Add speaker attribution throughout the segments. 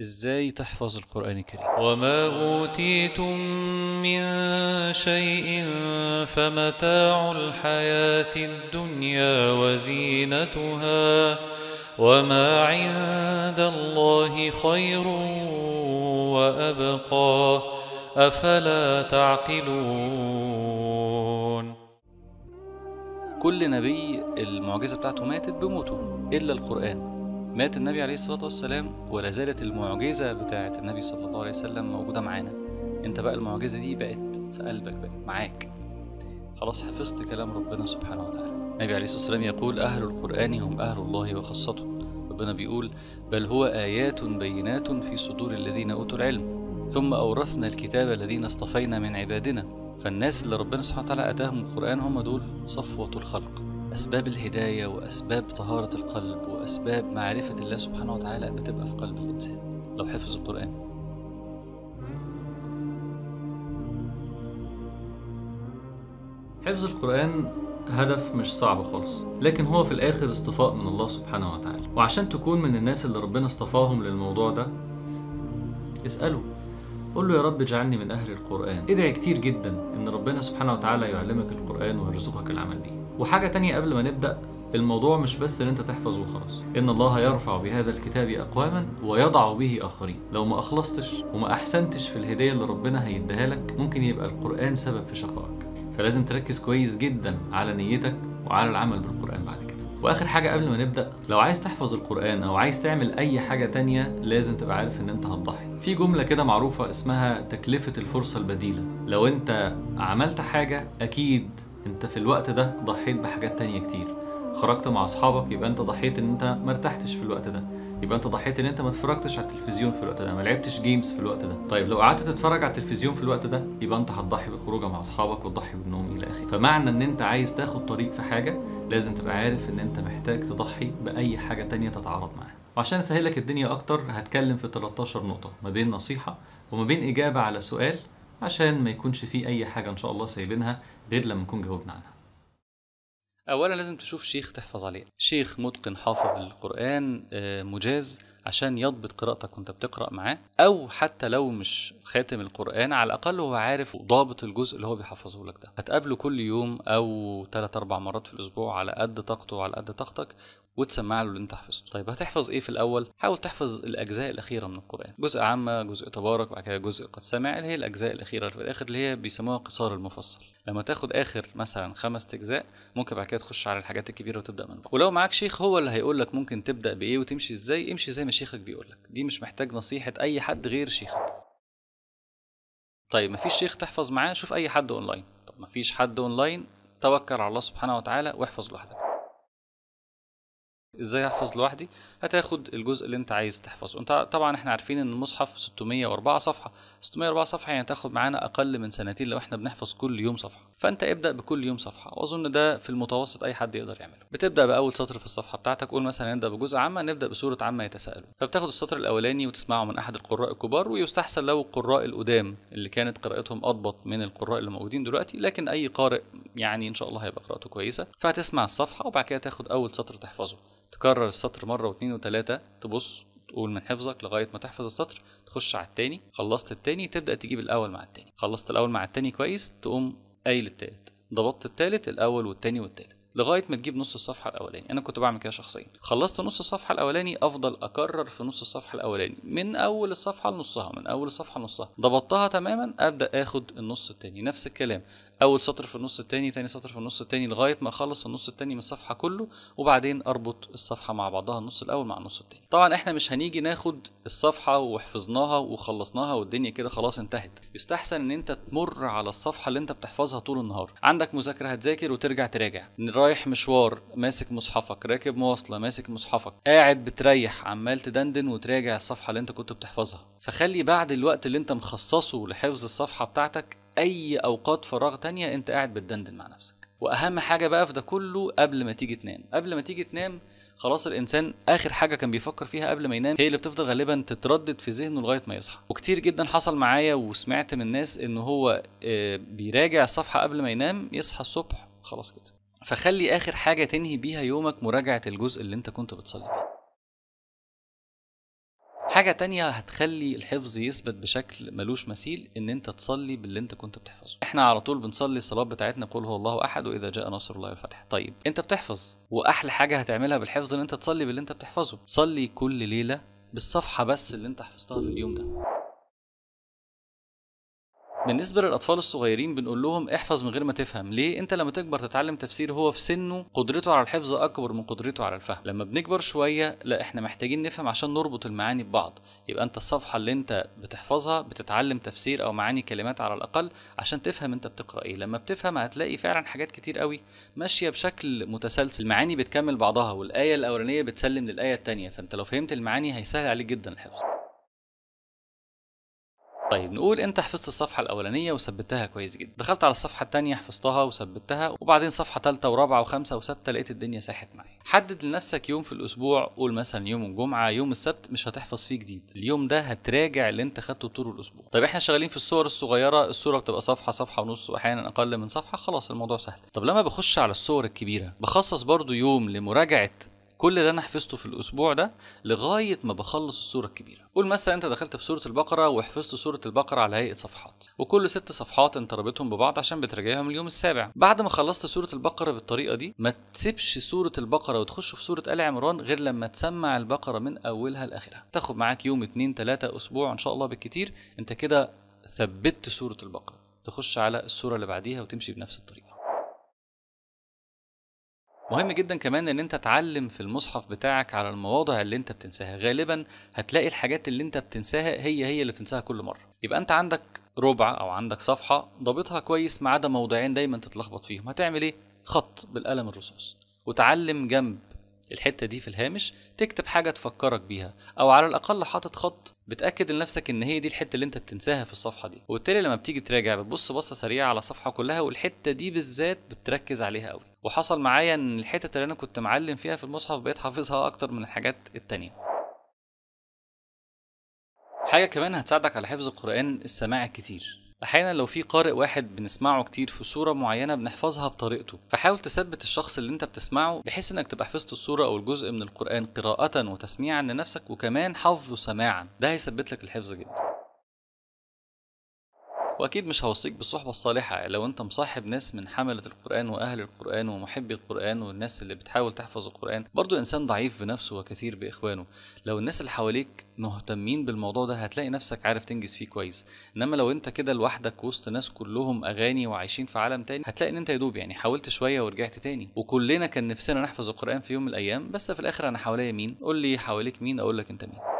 Speaker 1: ازاي تحفظ القرآن الكريم وما أوتيتم من شيء فمتاع الحياة الدنيا وزينتها وما عند الله خير وأبقى أفلا تعقلون كل نبي المعجزة بتاعته ماتت بموته إلا القرآن مات النبي عليه الصلاة والسلام ولا زالت المعجزة بتاعة النبي صلى الله عليه وسلم موجودة معانا انت بقى المعجزة دي بقت في قلبك بقت معاك خلاص حفظت كلام ربنا سبحانه وتعالى النبي عليه الصلاة والسلام يقول أهل القرآن هم أهل الله وخاصته ربنا بيقول بل هو آيات بينات في صدور الذين أوتوا العلم ثم أورثنا الكتاب الذين اصطفينا من عبادنا فالناس اللي ربنا سبحانه وتعالى أتاهم القرآن هم دول صفوة الخلق أسباب الهداية وأسباب طهارة القلب وأسباب معرفة الله سبحانه وتعالى بتبقى في قلب الإنسان لو حفظ القرآن حفظ القرآن هدف مش صعب خالص لكن هو في الآخر اصطفاء من الله سبحانه وتعالى وعشان تكون من الناس اللي ربنا اصطفاهم للموضوع ده اسأله قل له يا رب اجعلني من أهل القرآن ادعي كتير جدا إن ربنا سبحانه وتعالى يعلمك القرآن ويرزقك العمل بيه وحاجة تانية قبل ما نبدأ الموضوع مش بس ان انت تحفظ وخلاص ان الله يرفع بهذا الكتاب اقواما ويضع به اخرين لو ما اخلصتش وما احسنتش في الهديه اللي ربنا هيديها لك ممكن يبقى القران سبب في شقائك فلازم تركز كويس جدا على نيتك وعلى العمل بالقران بعد كده واخر حاجه قبل ما نبدا لو عايز تحفظ القران او عايز تعمل اي حاجه تانية لازم تبقى عارف ان انت هتضحي في جمله كده معروفه اسمها تكلفه الفرصه البديله لو انت عملت حاجه اكيد انت في الوقت ده ضحيت بحاجات تانية كتير خرجت مع اصحابك يبقى انت ضحيت ان انت ما ارتحتش في الوقت ده يبقى انت ضحيت ان انت ما اتفرجتش على التلفزيون في الوقت ده ما لعبتش جيمز في الوقت ده طيب لو قعدت تتفرج على التلفزيون في الوقت ده يبقى انت هتضحي بخروجه مع اصحابك وتضحي بالنوم الى اخره فمعنى ان انت عايز تاخد طريق في حاجه لازم تبقى عارف ان انت محتاج تضحي باي حاجه تانية تتعارض معاها وعشان اسهلك الدنيا اكتر هتكلم في 13 نقطه ما بين نصيحه وما بين اجابه على سؤال عشان ما يكونش فيه أي حاجة إن شاء الله سايبينها غير لما نكون جاوبنا عنها اولا لازم تشوف شيخ تحفظ عليه شيخ متقن حافظ القران آه، مجاز عشان يضبط قراءتك وانت بتقرا معاه او حتى لو مش خاتم القران على الاقل هو عارف وضابط الجزء اللي هو بيحفظه لك ده هتقابله كل يوم او ثلاث اربع مرات في الاسبوع على قد طاقته وعلى قد طاقتك وتسمع له اللي انت حفظته طيب هتحفظ ايه في الاول حاول تحفظ الاجزاء الاخيره من القران جزء عامه جزء تبارك بعد كده جزء قد سمع اللي هي الاجزاء الاخيره في الاخر اللي هي بيسموها قصار المفصل لما تاخد اخر مثلا خمس اجزاء ممكن بعد كده تخش على الحاجات الكبيره وتبدا من بقى. ولو معاك شيخ هو اللي هيقول لك ممكن تبدا بايه وتمشي ازاي امشي زي ما شيخك بيقول لك دي مش محتاج نصيحه اي حد غير شيخك طيب مفيش شيخ تحفظ معاه شوف اي حد اونلاين طب مفيش حد اونلاين توكل على الله سبحانه وتعالى واحفظ لوحدك ازاي احفظ لوحدي هتاخد الجزء اللي انت عايز تحفظه انت طبعا احنا عارفين ان المصحف 604 صفحه 604 صفحه يعني هتاخد معانا اقل من سنتين لو احنا بنحفظ كل يوم صفحه فانت ابدا بكل يوم صفحه واظن ده في المتوسط اي حد يقدر يعمله بتبدا باول سطر في الصفحه بتاعتك قول مثلا نبدا بجزء عام نبدا بصوره عامه يتساءلوا فبتاخد السطر الاولاني وتسمعه من احد القراء الكبار ويستحسن لو القراء القدام اللي كانت قراءتهم اضبط من القراء اللي موجودين دلوقتي لكن اي قارئ يعني ان شاء الله هيبقى قراءته كويسه فهتسمع الصفحه وبعد كده تاخد اول سطر تحفظه تكرر السطر مره واثنين وثلاثه تبص تقول من حفظك لغايه ما تحفظ السطر تخش على التاني خلصت التاني تبدا تجيب الاول مع التاني خلصت الاول مع التاني كويس تقوم قايل التالت ضبطت التالت الاول والتاني والتالت لغايه ما تجيب نص الصفحه الاولاني انا كنت بعمل كده شخصيا خلصت نص الصفحه الاولاني افضل اكرر في نص الصفحه الاولاني من اول الصفحه لنصها من اول الصفحه لنصها ضبطتها تماما ابدا اخد النص التاني نفس الكلام اول سطر في النص التاني تاني سطر في النص التاني لغايه ما اخلص النص التاني من الصفحه كله وبعدين اربط الصفحه مع بعضها النص الاول مع النص التاني طبعا احنا مش هنيجي ناخد الصفحه وحفظناها وخلصناها والدنيا كده خلاص انتهت يستحسن ان انت تمر على الصفحه اللي انت بتحفظها طول النهار عندك مذاكره هتذاكر وترجع تراجع رايح مشوار ماسك مصحفك راكب مواصله ماسك مصحفك قاعد بتريح عمال تدندن وتراجع الصفحه اللي انت كنت بتحفظها فخلي بعد الوقت اللي انت مخصصه لحفظ الصفحه بتاعتك اي اوقات فراغ تانية انت قاعد بتدندن مع نفسك واهم حاجه بقى في ده كله قبل ما تيجي تنام قبل ما تيجي تنام خلاص الانسان اخر حاجه كان بيفكر فيها قبل ما ينام هي اللي بتفضل غالبا تتردد في ذهنه لغايه ما يصحى وكتير جدا حصل معايا وسمعت من الناس ان هو آه، بيراجع الصفحه قبل ما ينام يصحى الصبح خلاص كده فخلي اخر حاجه تنهي بيها يومك مراجعه الجزء اللي انت كنت بتصلي فيه حاجة تانية هتخلي الحفظ يثبت بشكل ملوش مثيل ان انت تصلي باللي انت كنت بتحفظه احنا على طول بنصلي الصلاة بتاعتنا قل هو الله احد واذا جاء نصر الله الفتح طيب انت بتحفظ واحلى حاجة هتعملها بالحفظ ان انت تصلي باللي انت بتحفظه صلي كل ليلة بالصفحة بس اللي انت حفظتها في اليوم ده بالنسبة للأطفال الصغيرين بنقول لهم احفظ من غير ما تفهم، ليه؟ أنت لما تكبر تتعلم تفسير هو في سنه قدرته على الحفظ أكبر من قدرته على الفهم، لما بنكبر شوية لا احنا محتاجين نفهم عشان نربط المعاني ببعض، يبقى أنت الصفحة اللي أنت بتحفظها بتتعلم تفسير أو معاني كلمات على الأقل عشان تفهم أنت بتقرأ إيه، لما بتفهم هتلاقي فعلا حاجات كتير قوي ماشية بشكل متسلسل، المعاني بتكمل بعضها والآية الأولانية بتسلم للآية التانية، فأنت لو فهمت المعاني هيسهل عليك جدا الحفظ. طيب نقول انت حفظت الصفحه الاولانيه وثبتها كويس جدا دخلت على الصفحه الثانيه حفظتها وثبتها وبعدين صفحه ثالثه ورابعه وخمسه وسته لقيت الدنيا ساحت معايا حدد لنفسك يوم في الاسبوع قول مثلا يوم الجمعه يوم السبت مش هتحفظ فيه جديد اليوم ده هتراجع اللي انت خدته طول الاسبوع طب احنا شغالين في الصور الصغيره الصوره بتبقى صفحه صفحه ونص واحيانا اقل من صفحه خلاص الموضوع سهل طب لما بخش على الصور الكبيره بخصص برضو يوم لمراجعه كل ده انا حفظته في الاسبوع ده لغايه ما بخلص السوره الكبيره قول مثلا انت دخلت في سوره البقره وحفظت سوره البقره على هيئه صفحات وكل ست صفحات انت رابطهم ببعض عشان بتراجعهم اليوم السابع بعد ما خلصت سوره البقره بالطريقه دي ما تسيبش سوره البقره وتخش في سوره ال عمران غير لما تسمع البقره من اولها لاخرها تاخد معاك يوم اتنين تلاته اسبوع ان شاء الله بالكتير انت كده ثبتت سوره البقره تخش على السوره اللي بعديها وتمشي بنفس الطريقه مهم جدا كمان ان انت تعلم في المصحف بتاعك على المواضع اللي انت بتنساها غالبا هتلاقي الحاجات اللي انت بتنساها هي هي اللي بتنساها كل مره يبقى انت عندك ربع او عندك صفحه ضابطها كويس ما عدا موضعين دايما تتلخبط فيهم هتعمل ايه خط بالقلم الرصاص وتعلم جنب الحته دي في الهامش تكتب حاجه تفكرك بيها او على الاقل حاطط خط بتاكد لنفسك ان هي دي الحته اللي انت بتنساها في الصفحه دي وبالتالي لما بتيجي تراجع بتبص بصه سريعه على الصفحه كلها والحته دي بالذات بتركز عليها قوي وحصل معايا ان الحتت اللي انا كنت معلم فيها في المصحف بقيت حافظها اكتر من الحاجات التانية حاجه كمان هتساعدك على حفظ القران السماع الكتير احيانا لو في قارئ واحد بنسمعه كتير في صوره معينه بنحفظها بطريقته فحاول تثبت الشخص اللي انت بتسمعه بحيث انك تبقى حفظت الصوره او الجزء من القران قراءه وتسميعا لنفسك وكمان حفظه سماعا ده هيثبت لك الحفظ جدا واكيد مش هوصيك بالصحبه الصالحه لو انت مصاحب ناس من حمله القران واهل القران ومحبي القران والناس اللي بتحاول تحفظ القران برضو انسان ضعيف بنفسه وكثير باخوانه لو الناس اللي حواليك مهتمين بالموضوع ده هتلاقي نفسك عارف تنجز فيه كويس انما لو انت كده لوحدك وسط ناس كلهم اغاني وعايشين في عالم تاني هتلاقي ان انت يدوب يعني حاولت شويه ورجعت تاني وكلنا كان نفسنا نحفظ القران في يوم من الايام بس في الاخر انا حواليا مين قول لي حواليك مين اقول لك انت مين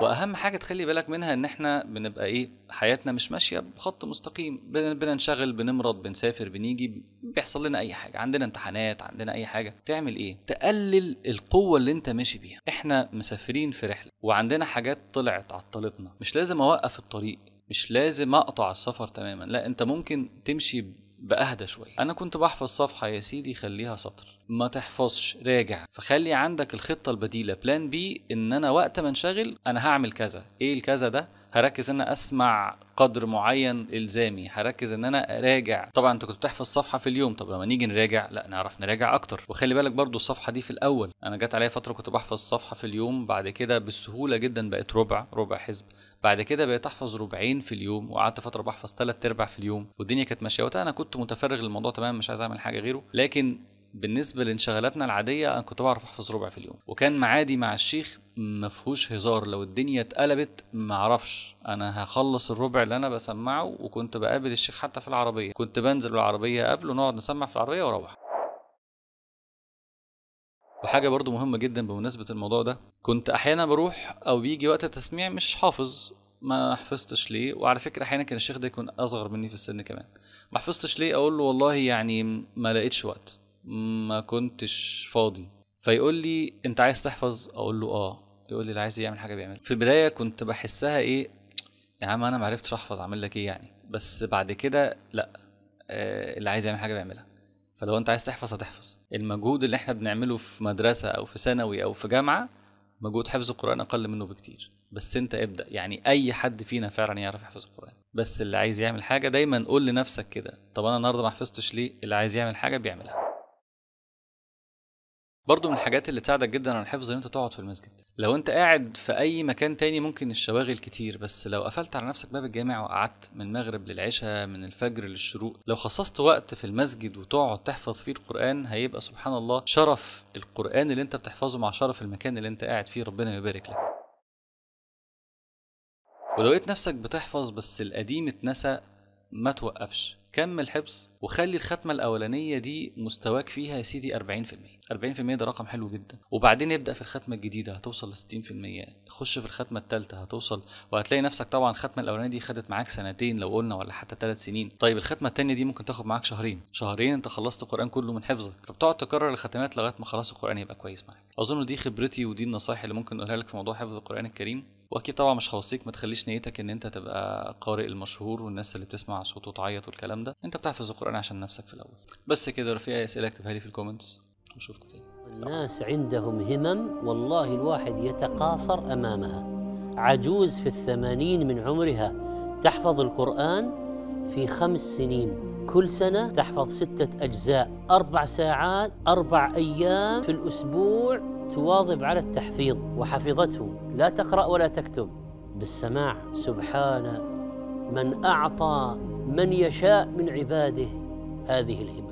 Speaker 1: واهم حاجه تخلي بالك منها ان احنا بنبقى ايه حياتنا مش ماشيه بخط مستقيم بننشغل بنمرض بنسافر بنيجي بيحصل لنا اي حاجه عندنا امتحانات عندنا اي حاجه تعمل ايه تقلل القوه اللي انت ماشي بيها احنا مسافرين في رحله وعندنا حاجات طلعت عطلتنا مش لازم اوقف الطريق مش لازم اقطع السفر تماما لا انت ممكن تمشي باهدى شويه انا كنت بحفظ صفحه يا سيدي خليها سطر ما تحفظش راجع فخلي عندك الخطه البديله بلان بي ان انا وقت ما انشغل انا هعمل كذا ايه الكذا ده هركز ان انا اسمع قدر معين الزامي هركز ان انا اراجع طبعا انت كنت بتحفظ صفحه في اليوم طب لما نيجي نراجع لا نعرف نراجع اكتر وخلي بالك برضو الصفحه دي في الاول انا جت عليا فتره كنت بحفظ صفحه في اليوم بعد كده بسهوله جدا بقت ربع ربع حزب بعد كده بقيت احفظ ربعين في اليوم وقعدت فتره بحفظ ثلاث ارباع في اليوم والدنيا كانت ماشيه وقتها انا كنت متفرغ للموضوع تمام مش عايز اعمل حاجه غيره لكن بالنسبه لانشغالاتنا العاديه انا كنت بعرف احفظ ربع في اليوم وكان معادي مع الشيخ ما فيهوش هزار لو الدنيا اتقلبت ما اعرفش انا هخلص الربع اللي انا بسمعه وكنت بقابل الشيخ حتى في العربيه كنت بنزل العربية قبله نقعد نسمع في العربيه واروح وحاجة برضو مهمة جدا بمناسبة الموضوع ده كنت أحيانا بروح أو بيجي وقت التسميع مش حافظ ما حفظتش ليه وعلى فكره احيانا كان الشيخ ده يكون اصغر مني في السن كمان ما حفظتش ليه اقول له والله يعني ما لقيتش وقت ما كنتش فاضي فيقول لي انت عايز تحفظ اقول له اه يقول لي اللي عايز يعمل حاجه بيعمل في البدايه كنت بحسها ايه يا عم انا معرفتش احفظ اعمل لك ايه يعني بس بعد كده لا آه اللي عايز يعمل حاجه بيعملها فلو انت عايز تحفظ هتحفظ المجهود اللي احنا بنعمله في مدرسه او في ثانوي او في جامعه مجهود حفظ القران اقل منه بكتير بس انت ابدا يعني اي حد فينا فعلا يعرف يحفظ القران بس اللي عايز يعمل حاجه دايما قول لنفسك كده طب انا النهارده ما حفظتش ليه اللي عايز يعمل حاجه بيعملها برضو من الحاجات اللي تساعدك جدا على الحفظ ان انت تقعد في المسجد لو انت قاعد في اي مكان تاني ممكن الشواغل كتير بس لو قفلت على نفسك باب الجامع وقعدت من المغرب للعشاء من الفجر للشروق لو خصصت وقت في المسجد وتقعد تحفظ فيه القران هيبقى سبحان الله شرف القران اللي انت بتحفظه مع شرف المكان اللي انت قاعد فيه ربنا يبارك لك ولو لقيت نفسك بتحفظ بس القديم اتنسى ما توقفش كمل حبس وخلي الختمه الاولانيه دي مستواك فيها يا سيدي 40% 40% ده رقم حلو جدا وبعدين ابدا في الختمه الجديده هتوصل ل 60% خش في الختمه الثالثه هتوصل وهتلاقي نفسك طبعا الختمه الاولانيه دي خدت معاك سنتين لو قلنا ولا حتى ثلاث سنين طيب الختمه الثانيه دي ممكن تاخد معاك شهرين شهرين انت خلصت القران كله من حفظك فبتقعد تكرر الختمات لغايه ما خلاص القران يبقى كويس معاك اظن دي خبرتي ودي النصايح اللي ممكن اقولها لك في موضوع حفظ القران الكريم واكيد طبعا مش هوصيك ما تخليش نيتك ان انت تبقى قارئ المشهور والناس اللي بتسمع صوته وتعيط والكلام ده انت بتحفظ القران عشان نفسك في الاول بس كده لو في اي اسئله اكتبها لي في الكومنتس واشوفكم تاني الناس عندهم همم والله الواحد يتقاصر امامها عجوز في الثمانين من عمرها تحفظ القران في خمس سنين كل سنة تحفظ ستة أجزاء أربع ساعات أربع أيام في الأسبوع تواظب على التحفيظ وحفظته لا تقرأ ولا تكتب بالسماع سبحان من أعطى من يشاء من عباده هذه الهمة